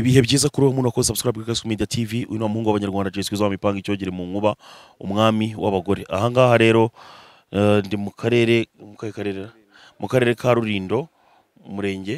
ibihe byiza kuri uwo muntu wakoze subscribe kuri Gasco Media TV uyu ni umuhungu w'abanyarwanda Jesse Kwiza wamipanga icyogere mu nkuba umwami w'abagore ahangaha rero eh, ndi mu karere mu karere ka Rulindo umurenge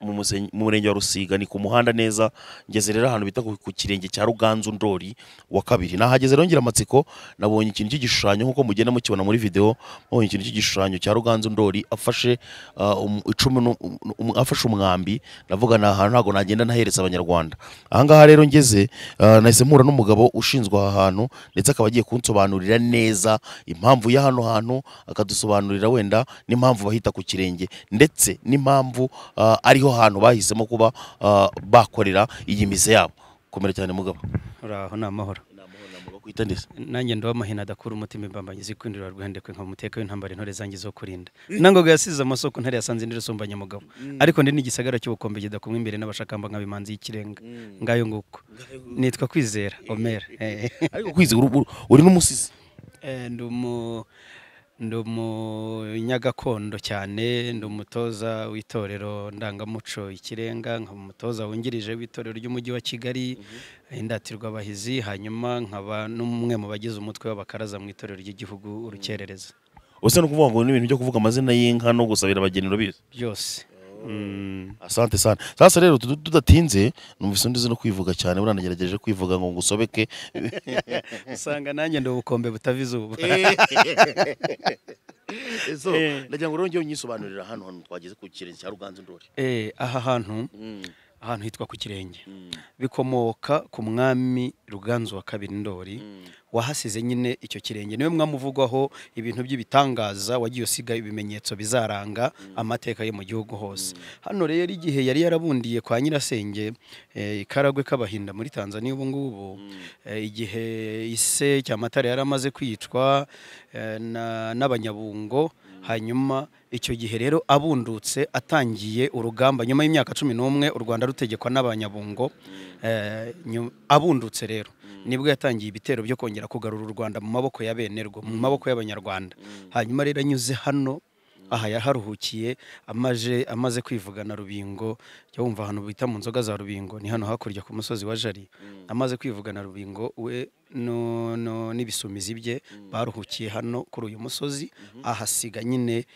mu murenge wa rusiga ni ku muhanda neza ngeze rero ahantu bita ku kirenge cya ruganzu ndori wa kabiri nahageze rero ngira amatsiko nabonye ikintu cy'igishushanyo nk'uko mugenda mukibona muri video nabonye ikintu cy'igishushanyo cya ruganzu ndori afashe uh, um, icumi um, um, afashe umwambi navuga ni ahantu ntabwo nagenda nahereza abanyarwanda ahangaha rero ngeze uh, nahise mpura n'umugabo ushinzwe aha hantu ndetse akaba agiye kunsobanurira neza impamvu ya hano hantu akadusobanurira wenda n'impamvu bahita ku kirenge ndetse n'impamvu uh, ariho niho hantu bahisemo kuba uh, bakorera iyi mize yabo komera cyane mugabo uraho ni amahoro nanjye ndoba amahina adakura umutima imbambanyi zikwinjira rwihindekwe nka muteka w'intambara intore zanjye zo kurinda mm. nangoga yasize amasoko ntare yasanze indi rusumbanya mugabo mm. ariko ndi n'igisagara cy'ubukombe kidakumwa imbere n'abashakamba nk'abimanzi y'ikirenga mm. ngayo nguko nitwa kwizera omera ariko kwizera uri n'umusizi eh, ndi umunyagakondo cyane ndi umutoza w'itorero ndangamuco ikirenga nkaba umutoza wungirije w'itorero ry'umujyi wa kigali mhm. indatirwa abahizi hanyuma nkaba n'umwe mu bagize umutwe w'abakaraza mu itorero ry'igihugu mhm. urukerereza ubuse ni ukuvuga ngo ni ibintu byo kuvuga amazina y'inka no gusabira abageni urabizi byose Mm. asante sana sasa rero tudatinze numvise undi no kwivuga cyane buranagerageje kwivuga ngo ngusobeke usanga nanjye ndi ubukombe butava izuba eh. eh. ndagira ngo rero njyewe unyisobanurira hano hantu twageze ku kirenge cya ruganzu ndori eh, aha hantu mm. ahantu hitwa ku kirenge mm. bikomoka ku mwami ruganzu wa kabiri ndori mm. wahasize nyine icyo kirenge niwe mwamuvugwaho ibintu by'ibitangaza wagiye usiga ibimenyetso bizaranga mm. amateka ye mu gihugu hose hano rero igihe yari yarabundiye kwa nyirasenge eh, ikaragwe k'abahinda muri tanzania ubu ngubu eh, igihe ise cyamatara yari amaze kwicwa eh, n'abanyabungo hanyuma icyo gihe rero abundutse atangiye urugamba nyuma y'imyaka cumi n'umwe u rwanda rutegekwa n'abanyabungo eh, abundutse rero nibwo yatangiye ibitero byo kongera kugarura u rwanda mu maboko ya benerwo mu maboko y'abanyarwanda mm. hanyuma rero anyuze hano aha yaharuhukiye amaje amaze kwivugana rubingo jya wumva ahantu bita mu nzoga za rubingo ni hano hakurya ku musozi wa jari mm. amaze kwivugana rubingo we n'ibisumizi bye mm. baruhukiye hano kuri uyu musozi mm-hmm. ahasiga nyine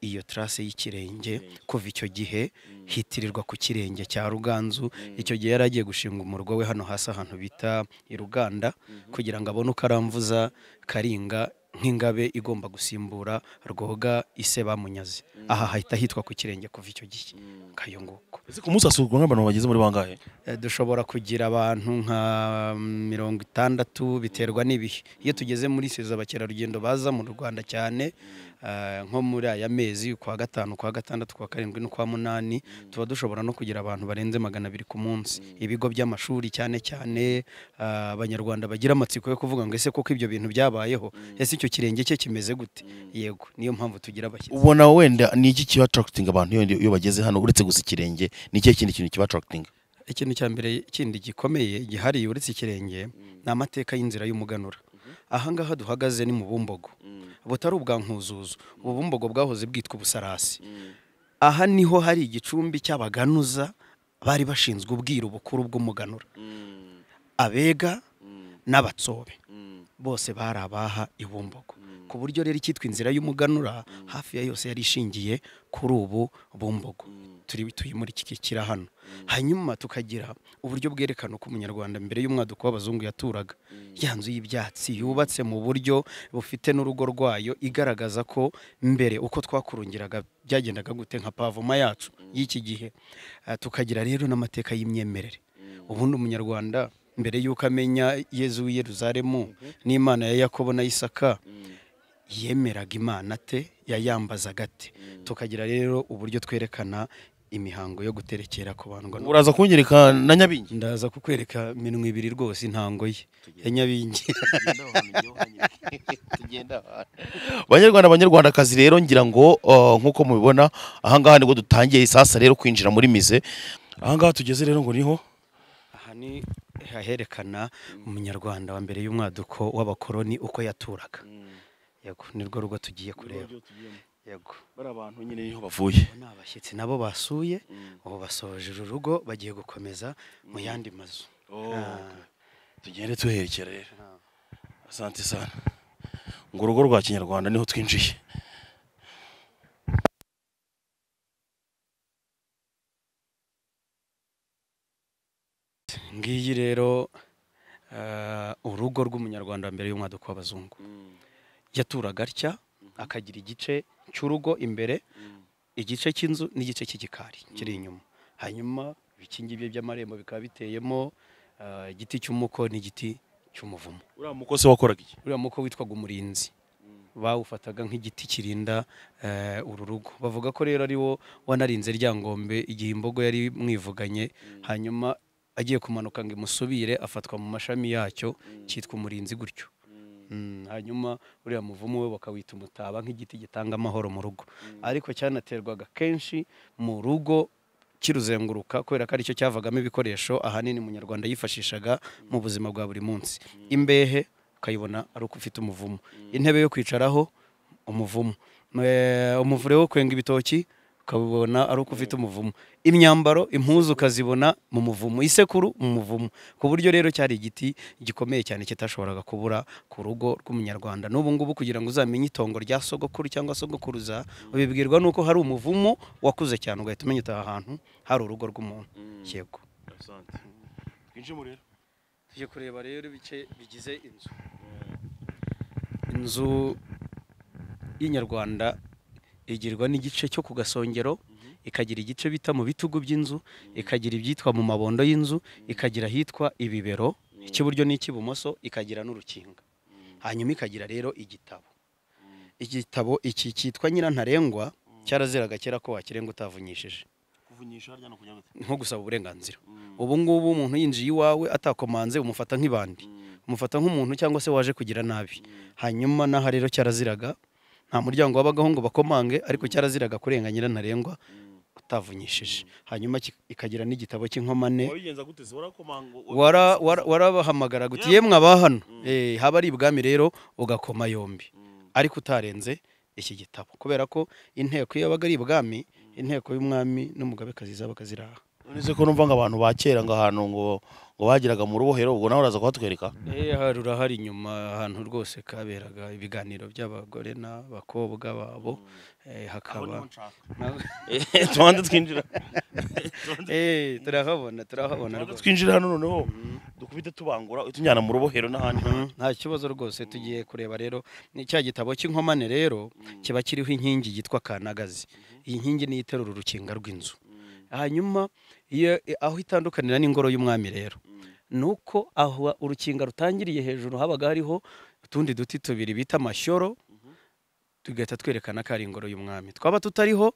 iyo tarase y'ikirenge kuva icyo gihe mm. hitirirwa ku kirenge cya ruganzu icyo gihe yari agiye gushinga umurwa we hano hasi ahantu bita i ruganda mm-hmm. kugira ngo abone uko aramvuza karinga nk'ingabe igomba gusimbura rwoga ise bamunyaze mm. aha hahita hitwa ku kirenge kuva icyo gihe mm. kayo nguko ku munsi hasurwa nk'abantu bageze muri bangahe eh, dushobora kugira abantu nka mirongo itandatu biterwa n'ibihe iyo tugeze muri seza abakerarugendo baza mu rwanda cyane mm. Eh, nko muri aya mezi kwa gatanu kwa gatandatu ukwa karindwi kwa munani tuba dushobora no kugira abantu barenze magana abiri ku munsi ibigo by'amashuri cyane cyane eh, abanyarwanda bagira amatsiko yo kuvuga ngo ese koko ibyo bintu byabayeho ese icyo kirenge cye kimeze gute yego niyo mpamvu tugira abashyitsi ubona wenda ni iki kiba abantu iyo bageze hano uretse gusa ikirenge ni iki kindi kintu kiba atarakitinga ikintu cya mbere kindi gikomeye gihariye uretse ikirenge ni amateka y'inzira y'umuganura ahangaha duhagaze ni mu bumbogo butari ubwa nkuzuzu mm. ubu mbogo bwahoze bwitwa ubusarasi mm. aha niho hari igicumbi cy'abaganuza bari bashinzwe ubwira ubukuru bw'umuganura mm. abega n'abatsobe bose bari abaha ibumbogo ku buryo rero icyitwa inzira y'umuganura mm. hafi ya yose yari ishingiye kuri ubu bumbogo mm. turi tuyimura iki kiri hano mm. hanyuma tukagira uburyo bwerekana uko umunyarwanda mbere y'umwaduko w'abazungu yaturaga yanzu y'ibyatsi yubatse mu buryo bufite n'urugo rwayo igaragaza ko mbere uko twakurungiraga byagendaga gute nka pavoma yacu y'iki gihe ah, tukagira rero n'amateka y'imyemerere ubundi umunyarwanda mbere y'uko amenya yezu w'iyeruzaremu mm-hmm. n'imana ya yakobo na isaka yemeraga imana te yayambazaga ate tukagira rero uburyo twerekana imihango yo guterekera ku bantu uraza kunyereka na nyabingi ndaza kukwereka minwe ibiri rwose intango ye ya nyabingi banyarwanda banyarwandakazi rero ngira ngo oh, nk'uko mubibona ahangaha nibwo dutangiye isasa rero kwinjira muri mize ahangaha tugeze rero ngo niho aha ni haherekana umunyarwanda wa mbere y'umwaduko w'abakoroni uko yaturaga mm. yego nirwo rugo tugiye kureba yego bari abantu nyine niho bavuye ni abashyitsi nabo basuye ubu mm. basoje uru rugo bagiye gukomeza mu mm. yandi mazu oh, ah. tugende tuherekera rero ah. asante sana ngo urugo rwa kinyarwanda niho twinjiye ngiyi rero ah, urugo rw'umunyarwanda mbere y'umwaduko w'abazungu mm. yaturaga atya mhm. akagira igice cy'urugo imbere mm. igice cy'inzu n'igice cy'igikari mm. kiri inyuma hanyuma bye by'amarembo bikaba biteyemo eh, igiti cy'umuko n'igiti cy'umuvumo uriya muko wakoraga iki uriya muko witwaga umurinzi mm. bawufataga nk'igiti kirinda eh, uru rugo bavuga ko rero ari wo wanarinze ryangombe igihe imbogo yari mwivuganye hanyuma agiye kumanuka ngo imusubire afatwa mu mashami yacyo cyitwa umurinzi gutyo Mm. hanyuma uriya muvumo we bakawita umutaba nk'igiti gitanga amahoro mu rugo mm. ariko cyanaterwaga kenshi mu rugo kiruzenguruka kubera ko aricyo cyavagamo ibikoresho ahanini umunyarwanda yifashishaga mm. mu buzima bwa buri munsi imbehe ukayibona ari uko ufite umuvumo intebe yo kwicaraho umuvumo eh, umuvure wo kwenga ibitoki ukabibona ari uko ufite umuvumo imyambaro impuzu ukazibona mu muvumo isekuru mu muvumo ku buryo rero cyari igiti gikomeye cyane kitashoboraga kubura ku rugo rw'umunyarwanda n'ubu ngubu kugira ngo uzamenye itongo rya sogokuru cyangwa sogokuruza ubibwirwa n'uko hari umuvumo wakuze cyane ugahita umenya utaha ahantu hari urugo rw'umuntu mm. yego tujye kureba rero ibice bigize inzu inzu y'inyarwanda igirwa n'igice cyo ku gasongero ikagira igice bita mu bitugu by'inzu ikagira ibyitwa mu mabondo y'inzu ikagira ahitwa ibibero icy'iburyo n’ikibumoso ikagira n'urukinga hanyuma ikagira rero igitabo igitabo iki cyitwa nyirantarengwa cyaraziraga kera ko wakirenga utavunyishije nko gusaba uburenganzira ubu ngubu umuntu yinjiye iwawe atakomanze umufata nk'ibandi umufata nk'umuntu cyangwa se waje kugira nabi hanyuma n'aha rero cyaraziraga nta muryango wabagaho ngo bakomange ariko cyaraziraga kurenga nyirantarengwa utavunyishije hanyuma ikagira n'igitabo cy'inkomane warabahamagara uti yemwe aba hano mm. eh, haba ari ibwami rero ugakoma yombi mm. ariko utarenze iki gitabo kubera ko inteko yabaga ari ibwami mm. inteko y'umwami n'umugabekazi zaba ziri aha none ko numva ngo abantu ba kera ngo ahantu ngo ngo bagiraga mu rubohero ubwo nawe uraza kuhatwereka eh, rurahari inyuma ahantu rwose kaberaga ibiganiro by'abagore n'abakobwa babo eh, hakaba tubanza twinjira eh, turahabona turahabona twinjira hano noneho mm. dukubite tubangura utunjyana mu rubohero n'ahandi mm, nta kibazo rwose tugiye kureba rero n'icya gitabo cy'inkomane rero mm. kiba kiriho inkingi yitwa kanagazi iyi nkingi niyo iterura urukinga rw'inzu hanyuma aho itandukanira n'ingoro y'umwami rero mm. nuko uko aho urukinga rutangiriye hejuru habaga hariho utundi duti tubiri bita amashyoro mm-hmm. tugahita twerekana ko ari ingoro y'umwami twaba tutariho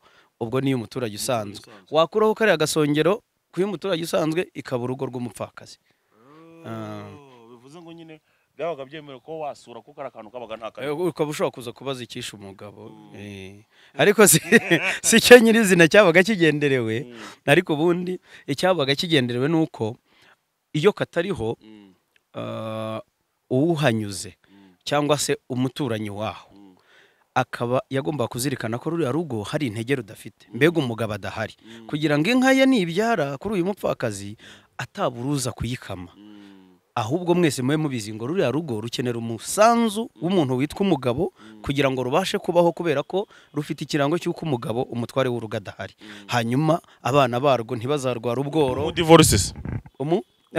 ubwo niyo umuturage usanzwe wakuraho kariya agasongero ku y'umuturage usanzwe ikaba urugo rw'umupfakazi oh, ah. bivuze ngo nyine byabaga byemerewe kuba wasura kuko ari akantu kabaga nta eh, ukaba ushobora kuza kubaza ikisha umugabo hmm. eh, ariko si cyo nyirizina cyabaga kigenderewe hmm. ariko ubundi icyabaga kigenderewe ni uko iyo katariho hmm. ah, uwuhanyuze cyangwa se umuturanyi waho akaba yagomba kuzirikana ko ruriya rugo hari intege rudafite mbega umugabo adahari kugira ngo inka ye nibyara kuri uyu mupfakazi ataburuza kuyikama ahubwo mwese mube mubizi ngo ruriya rugo rukenera umusanzu w'umuntu witwa umugabo kugira ngo rubashe kubaho kubera ko rufite ikirango cy'uko umugabo umutware w'urugo adahari hanyuma abana barwo ntibazarwara ubworo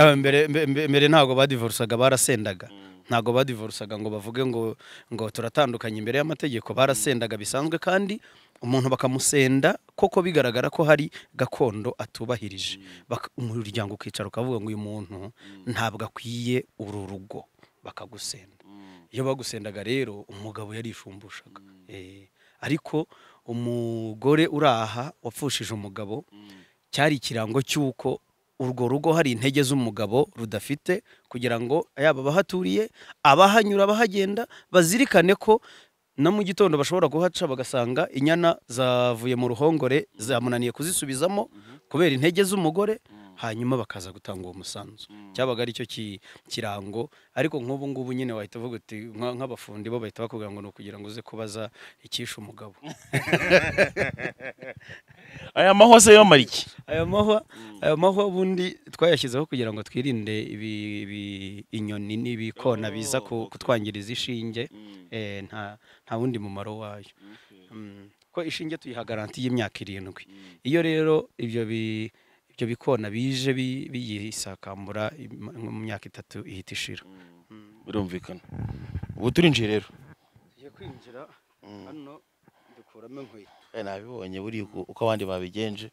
ah, mbere ntabwo badivorusaga barasendaga ntabwo badivorusaga ngo bavuge ngo ngo turatandukanye imbere y'amategeko barasendaga bisanzwe kandi umuntu bakamusenda koko bigaragara ko hari gakondo atubahirije umuryango ukicara ukavuga ngo uyu muntu ntabwo akwiye uru rugo bakagusenda mm. iyo bagusendaga rero umugabo yarishumbushaka eh, ariko umugore uri aha wapfushije umugabo mm. cyari ikirango cy'uko urwo rugo hari intege z'umugabo rudafite kugira ngo yaba abahaturiye abahanyura abahagenda bazirikane ko no mu gitondo bashobora guhaca bagasanga inyana zavuye mu ruhongore zamunaniye kuzisubizamo mhm. kubera intege z'umugore mhm. hanyuma bakaza gutanga uwo musanzu mm. cyabaga aricyo kirango ariko nk'ubu ngubu nyine wahita uvuga uti nk'abafundi bo bahita bakubwira ngo ni ukugira ngo uze kubaza icyishe umugabo aya mahwa se yamara iki aya mahwa mm. aya mahwa ubundi twayashyizeho kugira ngo twirinde ibi inyoni n'ibikona oh, biza kutwangiriza ishinge mm. eh, nta wundi mumaro wayo ko ishinge tuyiha garanti y'imyaka irindwi iyo rero ibyo bi ibyo bikona bije biyisakamura mu myaka itatu ihita ishira mm, birumvikana ubu turinjiye rero tugiye kwinjira mm. hano dukuramo inkweto eh, nabibonye buriya uko abandi babigenje